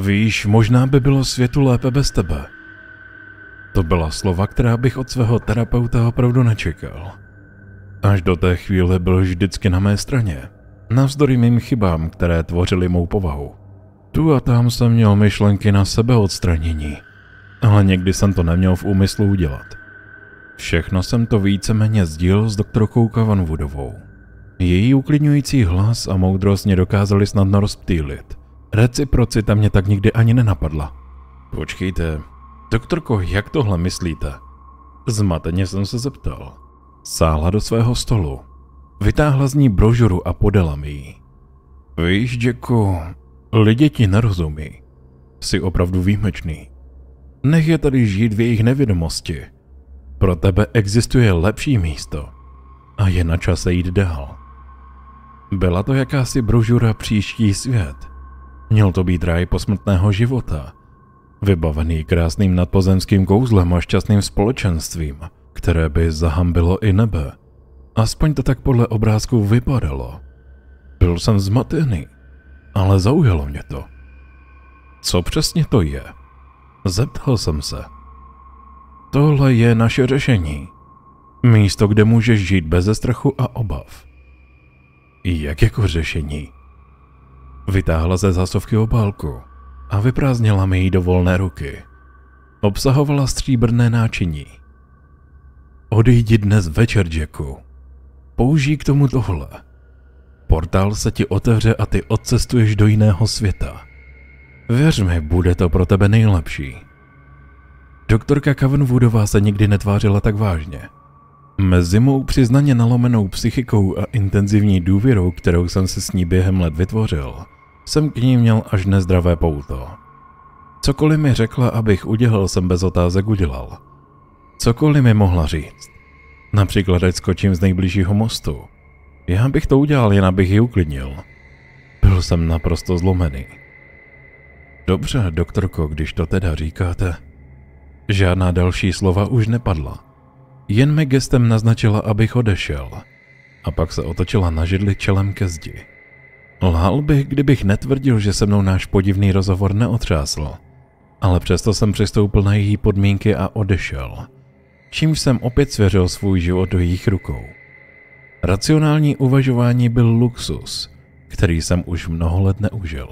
Víš, možná by bylo světu lépe bez tebe. To byla slova, která bych od svého terapeuta opravdu nečekal. Až do té chvíle byl vždycky na mé straně, navzdory mým chybám, které tvořily mou povahu. Tu a tam jsem měl myšlenky na sebeodstranění, ale někdy jsem to neměl v úmyslu udělat. Všechno jsem to víceméně sdílel s doktorkou Kavanwoodovou. Její uklidňující hlas a moudrost mě dokázali snadno rozptýlit. Reciprocita mě tak nikdy ani nenapadla. Počkejte, doktorko, jak tohle myslíte? Zmateně jsem se zeptal. Sáhla do svého stolu. Vytáhla z ní brožuru a podala mi ji. Víš, Jacku, lidi ti nerozumí. Jsi opravdu výjimečný. Nech je tady žít v jejich nevědomosti. Pro tebe existuje lepší místo a je na čase jít dál. Byla to jakási brožura příští svět, Měl to být ráj posmrtného života, vybavený krásným nadpozemským kouzlem a šťastným společenstvím, které by zahambilo i nebe. Aspoň to tak podle obrázku vypadalo. Byl jsem zmatený, ale zaujalo mě to. Co přesně to je? Zeptal jsem se. Tohle je naše řešení. Místo, kde můžeš žít bez strachu a obav. Jak jako řešení? Vytáhla ze zásovky obálku a vyprázdnila mi ji do volné ruky. Obsahovala stříbrné náčiní. Odejdi dnes večer, Jacku. Použij k tomu tohle. Portál se ti otevře a ty odcestuješ do jiného světa. Věř mi, bude to pro tebe nejlepší. Doktorka Kavenwoodová se nikdy netvářila tak vážně. Mezi mou přiznaně nalomenou psychikou a intenzivní důvěrou, kterou jsem se s ní během let vytvořil, jsem k ní měl až nezdravé pouto. Cokoliv mi řekla, abych udělal, jsem bez otázek udělal. Cokoliv mi mohla říct. Například, ať skočím z nejbližšího mostu. Já bych to udělal, jen abych ji uklidnil. Byl jsem naprosto zlomený. Dobře, doktorko, když to teda říkáte. Žádná další slova už nepadla. Jen mi gestem naznačila, abych odešel. A pak se otočila na židli čelem ke zdi. Lhal bych, kdybych netvrdil, že se mnou náš podivný rozhovor neotřásl. Ale přesto jsem přistoupil na její podmínky a odešel. Čímž jsem opět svěřil svůj život do jejich rukou. Racionální uvažování byl luxus, který jsem už mnoho let neužil.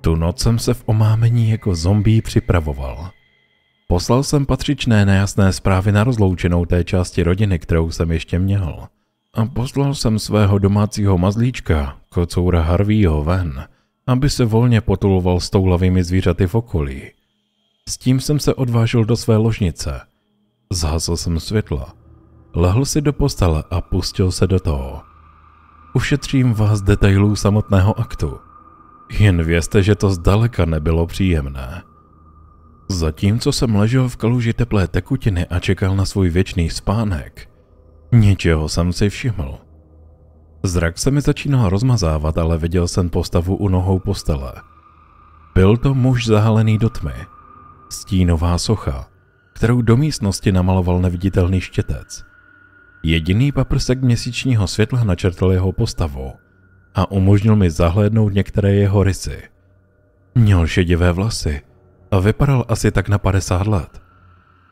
Tu noc jsem se v omámení jako zombí připravoval. Poslal jsem patřičné nejasné zprávy na rozloučenou té části rodiny, kterou jsem ještě měl – a poslal jsem svého domácího mazlíčka, kocoura Harveyho, ven, aby se volně potuloval s toulavými zvířaty v okolí. S tím jsem se odvážil do své ložnice. Zhasl jsem světla. Lehl si do postele a pustil se do toho. Ušetřím vás detailů samotného aktu. Jen vězte, že to zdaleka nebylo příjemné. Zatímco jsem ležel v kaluži teplé tekutiny a čekal na svůj věčný spánek, Něčeho jsem si všiml. Zrak se mi začínal rozmazávat, ale viděl jsem postavu u nohou postele. Byl to muž zahalený do tmy. Stínová socha, kterou do místnosti namaloval neviditelný štětec. Jediný paprsek měsíčního světla načrtl jeho postavu a umožnil mi zahlédnout některé jeho rysy. Měl šedivé vlasy a vypadal asi tak na 50 let.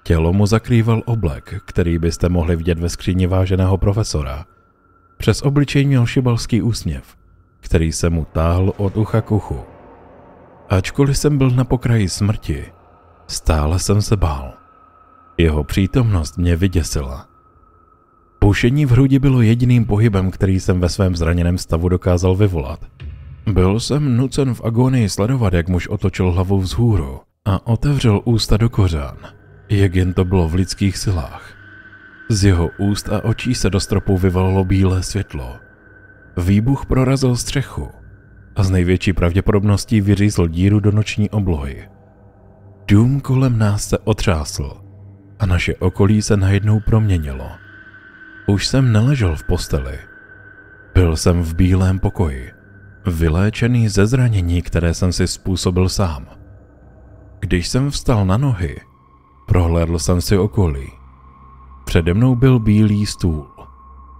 Tělo mu zakrýval oblek, který byste mohli vidět ve skříni váženého profesora. Přes obličej měl šibalský úsměv, který se mu táhl od ucha k uchu. Ačkoliv jsem byl na pokraji smrti, stále jsem se bál. Jeho přítomnost mě vyděsila. Pušení v hrudi bylo jediným pohybem, který jsem ve svém zraněném stavu dokázal vyvolat. Byl jsem nucen v agonii sledovat, jak muž otočil hlavu vzhůru a otevřel ústa do kořán jak jen to bylo v lidských silách. Z jeho úst a očí se do stropu vyvalilo bílé světlo. Výbuch prorazil střechu a z největší pravděpodobností vyřízl díru do noční oblohy. Dům kolem nás se otřásl a naše okolí se najednou proměnilo. Už jsem neležel v posteli. Byl jsem v bílém pokoji, vyléčený ze zranění, které jsem si způsobil sám. Když jsem vstal na nohy, Prohlédl jsem si okolí. Přede mnou byl bílý stůl.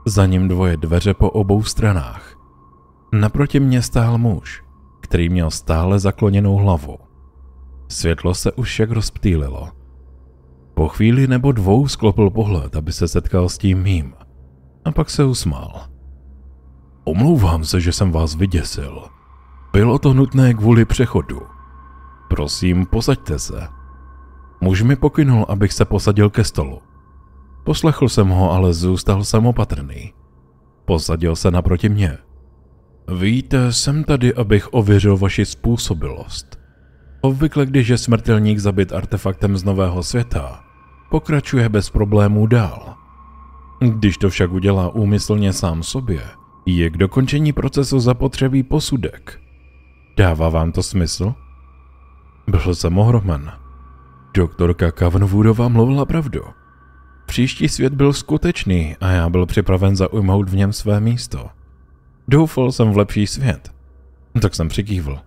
Za ním dvoje dveře po obou stranách. Naproti mě stál muž, který měl stále zakloněnou hlavu. Světlo se už však rozptýlilo. Po chvíli nebo dvou sklopil pohled, aby se setkal s tím mým. A pak se usmál. Omlouvám se, že jsem vás vyděsil. Bylo to nutné kvůli přechodu. Prosím, posaďte se. Muž mi pokynul, abych se posadil ke stolu. Poslechl jsem ho, ale zůstal samopatrný. Posadil se naproti mě. Víte, jsem tady, abych ověřil vaši způsobilost. Obvykle, když je smrtelník zabit artefaktem z nového světa, pokračuje bez problémů dál. Když to však udělá úmyslně sám sobě, je k dokončení procesu zapotřebí posudek. Dává vám to smysl? Byl jsem ohromen. Doktorka Kavnvoodova mluvila pravdu. Příští svět byl skutečný a já byl připraven zaujmout v něm své místo. Doufal jsem v lepší svět. Tak jsem přikývl.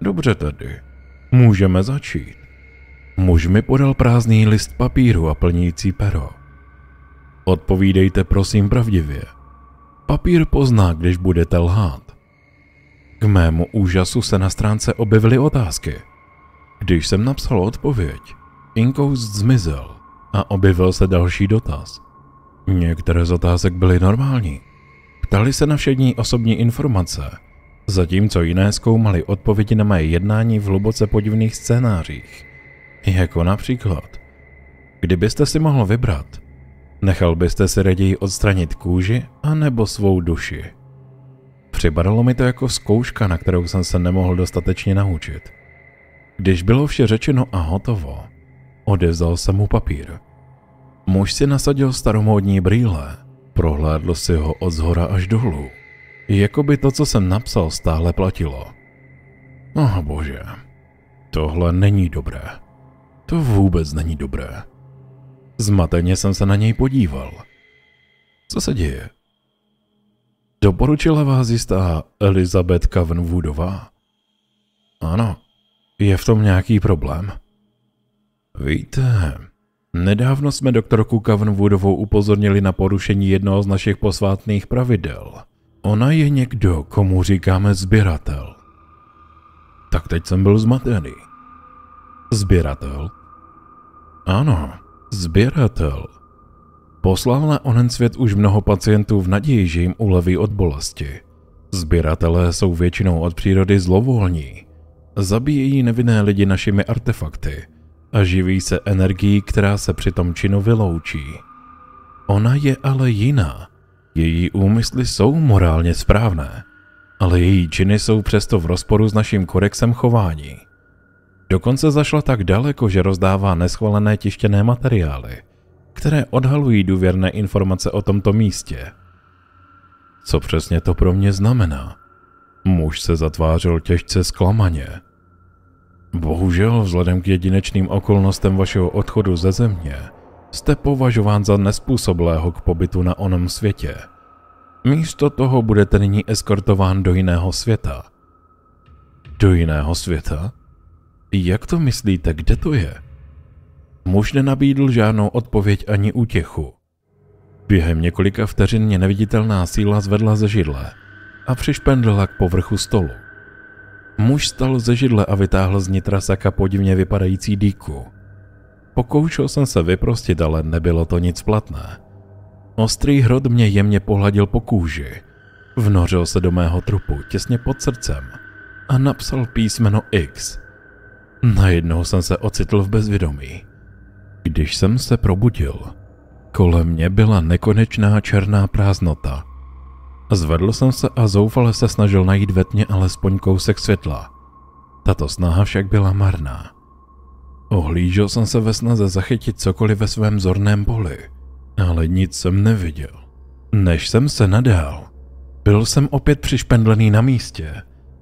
Dobře tedy. Můžeme začít. Muž mi podal prázdný list papíru a plnící pero. Odpovídejte prosím pravdivě. Papír pozná, když budete lhát. K mému úžasu se na stránce objevily otázky – když jsem napsal odpověď, inkoust zmizel a objevil se další dotaz. Některé z otázek byly normální. Ptali se na všední osobní informace, zatímco jiné zkoumali odpovědi na mé jednání v hluboce podivných scénářích. Jako například, kdybyste si mohl vybrat, nechal byste si raději odstranit kůži anebo svou duši. Připadalo mi to jako zkouška, na kterou jsem se nemohl dostatečně naučit. Když bylo vše řečeno a hotovo, odevzal se mu papír. Muž si nasadil staromódní brýle, prohlédl si ho od zhora až dolů. Jako by to, co jsem napsal, stále platilo. Oh bože, tohle není dobré. To vůbec není dobré. Zmateně jsem se na něj podíval. Co se děje? Doporučila vás jistá Elizabeth Kavenwoodová? Ano, je v tom nějaký problém? Víte, nedávno jsme doktorku Kavnwoodovou upozornili na porušení jednoho z našich posvátných pravidel. Ona je někdo, komu říkáme sběratel. Tak teď jsem byl zmatený. Sběratel? Ano, sběratel. Poslal na onen svět už mnoho pacientů v naději, že jim uleví od bolesti. Sběratelé jsou většinou od přírody zlovolní zabíjejí nevinné lidi našimi artefakty a živí se energií, která se při tom činu vyloučí. Ona je ale jiná. Její úmysly jsou morálně správné, ale její činy jsou přesto v rozporu s naším kodexem chování. Dokonce zašla tak daleko, že rozdává neschválené tištěné materiály, které odhalují důvěrné informace o tomto místě. Co přesně to pro mě znamená? Muž se zatvářil těžce zklamaně. Bohužel, vzhledem k jedinečným okolnostem vašeho odchodu ze země, jste považován za nespůsoblého k pobytu na onom světě. Místo toho budete nyní eskortován do jiného světa. Do jiného světa? Jak to myslíte, kde to je? Muž nenabídl žádnou odpověď ani útěchu. Během několika vteřin mě neviditelná síla zvedla ze židle a přišpendla k povrchu stolu. Muž stal ze židle a vytáhl z nitra saka podivně vypadající dýku. Pokoušel jsem se vyprostit, ale nebylo to nic platné. Ostrý hrod mě jemně pohladil po kůži. Vnořil se do mého trupu, těsně pod srdcem, a napsal písmeno X. Najednou jsem se ocitl v bezvědomí. Když jsem se probudil, kolem mě byla nekonečná černá prázdnota – Zvedl jsem se a zoufale se snažil najít ve tmě alespoň kousek světla. Tato snaha však byla marná. Ohlížel jsem se ve snaze zachytit cokoliv ve svém zorném poli, ale nic jsem neviděl. Než jsem se nadál, byl jsem opět přišpendlený na místě,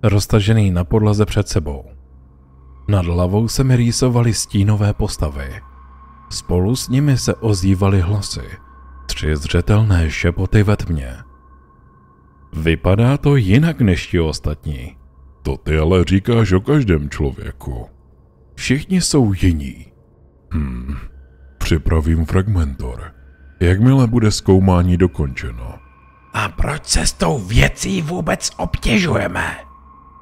roztažený na podlaze před sebou. Nad hlavou se mi rýsovaly stínové postavy. Spolu s nimi se ozývaly hlasy, tři zřetelné šepoty ve tmě – Vypadá to jinak než ti ostatní. To ty ale říkáš o každém člověku. Všichni jsou jiní. Hmm, připravím fragmentor. Jakmile bude zkoumání dokončeno. A proč se s tou věcí vůbec obtěžujeme?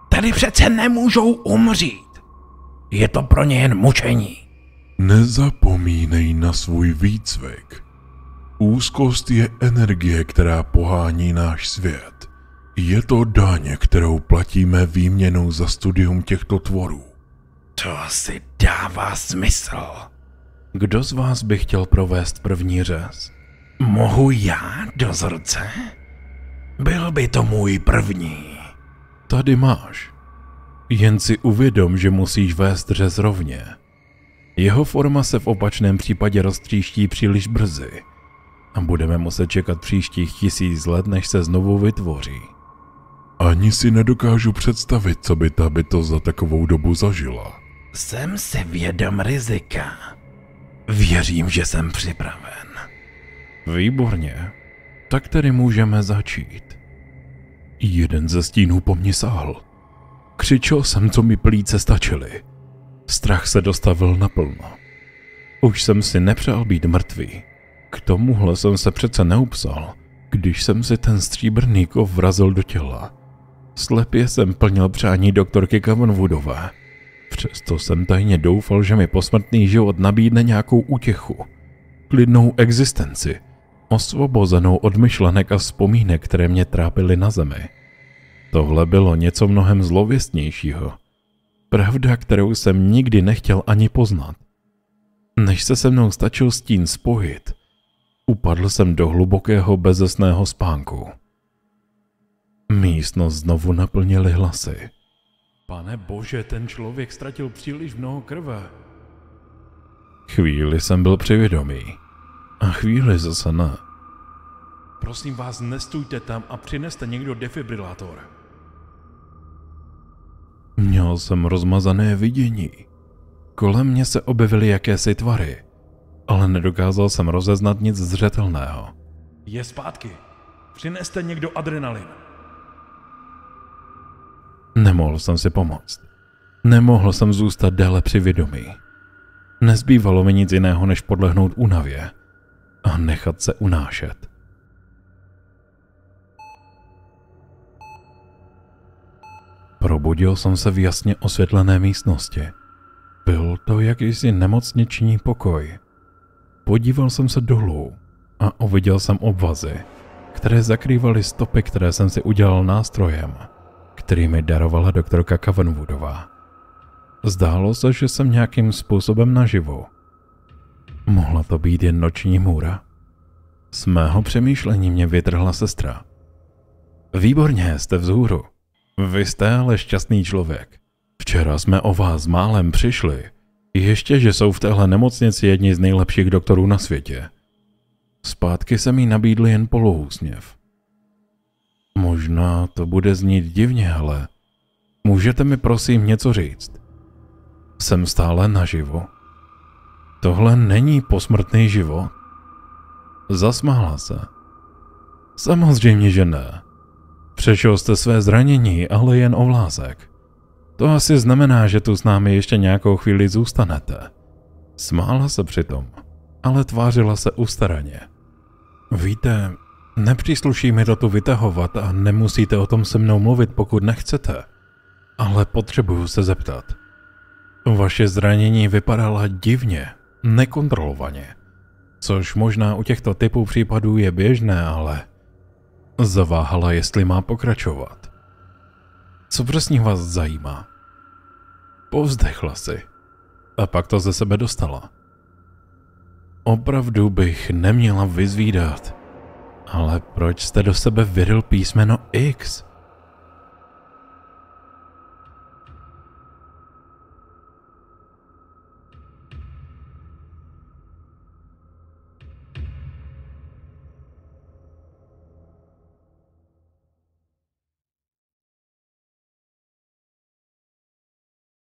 Tady přece nemůžou umřít. Je to pro ně jen mučení. Nezapomínej na svůj výcvik. Úzkost je energie, která pohání náš svět. Je to daň, kterou platíme výměnou za studium těchto tvorů. To asi dává smysl. Kdo z vás by chtěl provést první řez? Mohu já, dozorce? Byl by to můj první. Tady máš. Jen si uvědom, že musíš vést řez rovně. Jeho forma se v opačném případě roztříští příliš brzy a budeme muset čekat příštích tisíc let, než se znovu vytvoří. Ani si nedokážu představit, co by ta bytost za takovou dobu zažila. Jsem si vědom rizika. Věřím, že jsem připraven. Výborně. Tak tedy můžeme začít. Jeden ze stínů po mně sáhl. Křičel jsem, co mi plíce stačily. Strach se dostavil naplno. Už jsem si nepřál být mrtvý, k tomuhle jsem se přece neupsal, když jsem si ten stříbrný kov vrazil do těla. Slepě jsem plnil přání doktorky Kavanwoodové. Přesto jsem tajně doufal, že mi posmrtný život nabídne nějakou útěchu, klidnou existenci, osvobozenou od myšlenek a vzpomínek, které mě trápily na zemi. Tohle bylo něco mnohem zlověstnějšího. Pravda, kterou jsem nikdy nechtěl ani poznat. Než se se mnou stačil stín spojit, Upadl jsem do hlubokého bezesného spánku. Místnost znovu naplnili hlasy. Pane bože, ten člověk ztratil příliš mnoho krve. Chvíli jsem byl přivědomý. A chvíli zase ne. Prosím vás, nestůjte tam a přineste někdo defibrilátor. Měl jsem rozmazané vidění. Kolem mě se objevily jakési tvary ale nedokázal jsem rozeznat nic zřetelného. Je zpátky. Přineste někdo adrenalin. Nemohl jsem si pomoct. Nemohl jsem zůstat déle při vědomí. Nezbývalo mi nic jiného, než podlehnout únavě a nechat se unášet. Probudil jsem se v jasně osvětlené místnosti. Byl to jakýsi nemocniční pokoj. Podíval jsem se dolů a uviděl jsem obvazy, které zakrývaly stopy, které jsem si udělal nástrojem, který mi darovala doktorka Cavanwoodová. Zdálo se, že jsem nějakým způsobem naživu. Mohla to být jen noční můra. Z mého přemýšlení mě vytrhla sestra. Výborně, jste vzhůru. Vy jste ale šťastný člověk. Včera jsme o vás málem přišli. Ještě, že jsou v téhle nemocnici jedni z nejlepších doktorů na světě. Zpátky se mi nabídl jen polohůsměv. Možná to bude znít divně, ale můžete mi prosím něco říct? Jsem stále naživo. Tohle není posmrtný život. Zasmála se. Samozřejmě, že ne. Přešel jste své zranění, ale jen ovlázek. To asi znamená, že tu s námi ještě nějakou chvíli zůstanete. Smála se přitom, ale tvářila se ustaraně. Víte, nepřísluší mi to tu vytahovat a nemusíte o tom se mnou mluvit, pokud nechcete. Ale potřebuju se zeptat. Vaše zranění vypadala divně, nekontrolovaně. Což možná u těchto typů případů je běžné, ale... Zaváhala, jestli má pokračovat. Co přesně vás zajímá? Povzdechla si. A pak to ze sebe dostala. Opravdu bych neměla vyzvídat. Ale proč jste do sebe vyril písmeno X?